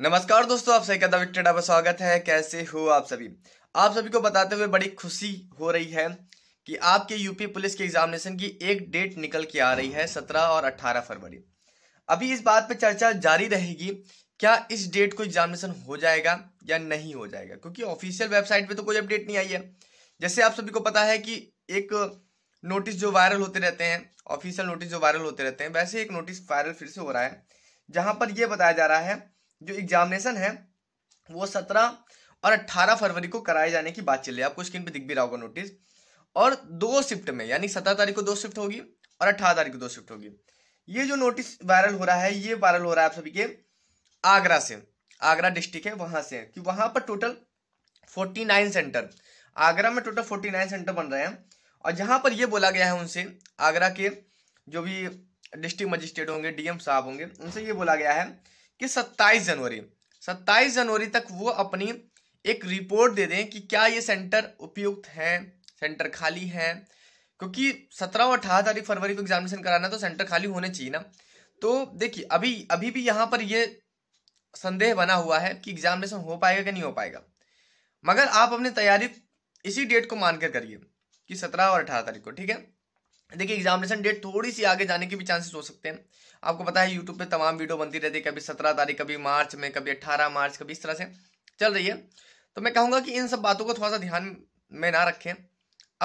नमस्कार दोस्तों आप सही कदम विक्टर पर स्वागत है कैसे हो आप सभी आप सभी को बताते हुए बड़ी खुशी हो रही है कि आपके यूपी पुलिस के एग्जामिनेशन की एक डेट निकल के आ रही है सत्रह और अट्ठारह फरवरी अभी इस बात पर चर्चा जारी रहेगी क्या इस डेट को एग्जामिनेशन हो जाएगा या नहीं हो जाएगा क्योंकि ऑफिशियल वेबसाइट पर तो कोई अपडेट नहीं आई है जैसे आप सभी को पता है कि एक नोटिस जो वायरल होते रहते हैं ऑफिशियल नोटिस जो वायरल होते रहते हैं वैसे एक नोटिस वायरल फिर से हो रहा है जहां पर यह बताया जा रहा है जो एग्जामिनेशन है वो सत्रह और अट्ठारह फरवरी को कराए जाने की बात चल रही है आपको स्क्रीन पे दिख भी रहा होगा नोटिस और दो शिफ्ट में यानी सत्रह तारीख को दो शिफ्ट होगी और अट्ठारह तारीख को दो शिफ्ट होगी ये जो नोटिस वायरल हो रहा है ये वायरल हो रहा है आप सभी के आगरा से आगरा डिस्ट्रिक्ट है वहां से कि वहां पर total forty nine center Agra में टोटल फोर्टी नाइन सेंटर बन रहे हैं और जहां पर ये बोला गया है उनसे आगरा के जो भी डिस्ट्रिक्ट मजिस्ट्रेट होंगे डीएम साहब होंगे उनसे ये बोला गया है कि 27 जनवरी 27 जनवरी तक वो अपनी एक रिपोर्ट दे दें कि क्या ये सेंटर उपयुक्त है सेंटर खाली है क्योंकि सत्रह और अठारह तारीख फरवरी को एग्जामिनेशन कराना है तो सेंटर खाली होने चाहिए ना तो देखिए अभी अभी भी यहाँ पर ये संदेह बना हुआ है कि एग्जामिनेशन हो पाएगा कि नहीं हो पाएगा मगर आप अपनी तैयारी इसी डेट को मानकर करिए कि सत्रह और अठारह तारीख को ठीक है देखिए एग्जामिनेशन डेट थोड़ी सी आगे जाने के भी चांसेस हो सकते हैं आपको पता है यूट्यूब पे तमाम वीडियो बनती रहती है कभी सत्रह तारीख कभी मार्च में कभी अट्ठारह मार्च कभी इस तरह से चल रही है तो मैं कहूँगा कि इन सब बातों को थोड़ा सा ध्यान में ना रखें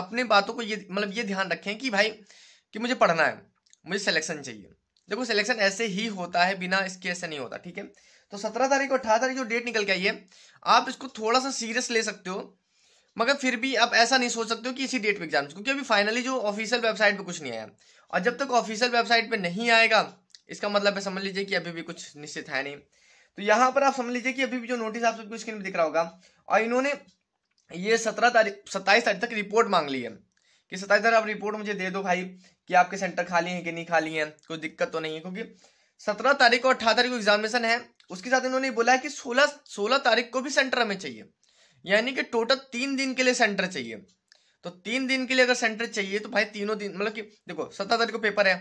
अपनी बातों को ये मतलब ये ध्यान रखें कि भाई कि मुझे पढ़ना है मुझे सिलेक्शन चाहिए देखो सिलेक्शन ऐसे ही होता है बिना इसके ऐसे नहीं होता ठीक है तो सत्रह तारीख और अठारह तारीख जो डेट निकल के आई है आप इसको थोड़ा सा सीरियस ले सकते हो मगर फिर भी आप ऐसा नहीं सोच सकते हो कि इसी डेट पे एग्जाम क्योंकि अभी फाइनली जो ऑफिशियल वेबसाइट पे कुछ नहीं आया और जब तक ऑफिशियल वेबसाइट पे नहीं आएगा इसका मतलब है समझ लीजिए कि अभी भी कुछ निश्चित है नहीं तो यहाँ पर आप समझ लीजिए कि अभी भी जो नोटिस आप सबको स्क्रीन पर दिख रहा होगा और इन्होंने ये सत्रह तारीख सत्ताईस तारीख तक रिपोर्ट मांग ली है कि सत्ताईस तारीख आप रिपोर्ट मुझे दे दो भाई कि आपके सेंटर खाली हैं कि नहीं खाली हैं कोई दिक्कत तो नहीं है क्योंकि सत्रह तारीख और अठारह तारीख को एग्जामिनेशन है उसके साथ इन्होंने बोला है कि सोलह सोलह तारीख को भी सेंटर हमें चाहिए यानी कि टोटल तीन दिन के लिए सेंटर चाहिए तो तीन दिन के लिए अगर सेंटर चाहिए तो भाई तीनों दिन मतलब कि देखो सत्रह तारीख को पेपर है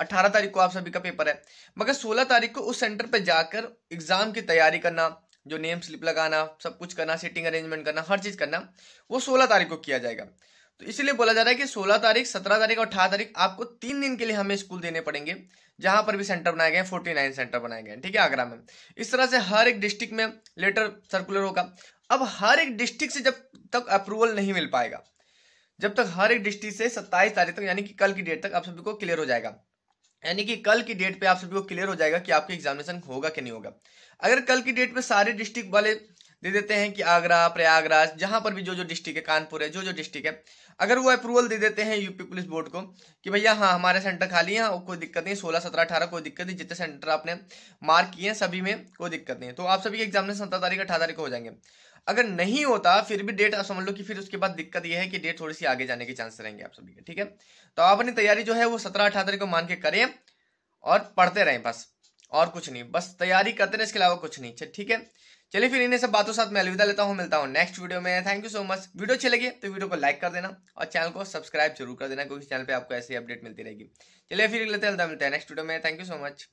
अठारह तारीख को आप सभी का पेपर है मगर सोलह तारीख को उस सेंटर पर जाकर एग्जाम की तैयारी करना जो नेम स्लिप लगाना सब कुछ करना सीटिंग अरेंजमेंट करना हर चीज करना वो सोलह तारीख को किया जाएगा तो इसीलिए बोला जा रहा है कि 16 तारीख 17 तारीख और अठारह तारीख आपको तीन दिन के लिए हमें स्कूल देने पड़ेंगे जहां पर भी सेंटर बनाए गए फोर्टी नाइन सेंटर बनाए गए ठीक है आगरा में इस तरह से हर एक डिस्ट्रिक्ट में लेटर सर्कुलर होगा अब हर एक डिस्ट्रिक्ट से जब तक अप्रूवल नहीं मिल पाएगा जब तक हर एक डिस्ट्रिक्ट से सत्ताईस तारीख तक यानी कि कल की डेट तक आप सभी को क्लियर हो जाएगा यानी कि कल की डेट पे आप सभी को क्लियर हो जाएगा कि आपके एग्जामिनेशन होगा कि नहीं होगा अगर कल की डेट पे सारे डिस्ट्रिक्ट वाले दे देते हैं कि आगरा प्रयागराज जहां पर भी जो जो डिस्ट्रिक्ट है कानपुर है जो जो डिस्ट्रिक्ट है अगर वो अप्रूवल दे देते हैं यूपी पुलिस बोर्ड को कि भैया हाँ हमारे सेंटर खाली है कोई दिक्कत नहीं सोलह सत्रह अठारह कोई दिक्कत नहीं जितने सेंटर आपने मार्क किए हैं सभी में कोई दिक्कत नहीं तो आप सभी के सत्रह तारीख अठारह तारीख को हो जाएंगे अगर नहीं होता फिर भी डेट समझ लो कि फिर उसके बाद दिक्कत यह है कि डेट थोड़ी सी आगे जाने के चांस रहेंगे आप सभी के ठीक है तो आप अपनी तैयारी जो है वो सत्रह अठारह तारीख को मान के करें और पढ़ते रहें बस और कुछ नहीं बस तैयारी करते रहे इसके अलावा कुछ नहीं ठीक है चलिए फिर इन्हें सब बातों साथ मैं अलविदा लेता हूँ मिलता हूँ नेक्स्ट वीडियो में thank you so much video अच्छी लगी तो वीडियो को लाइक कर देना और चैनल को सब्सक्राइब जरूर कर देना क्योंकि चैनल पे आपको ऐसी अपडेट मिलती रहेगी चलिए फिर लेते हैं मिलते हैं नेक्स्ट वीडियो में थैंक यू सो मच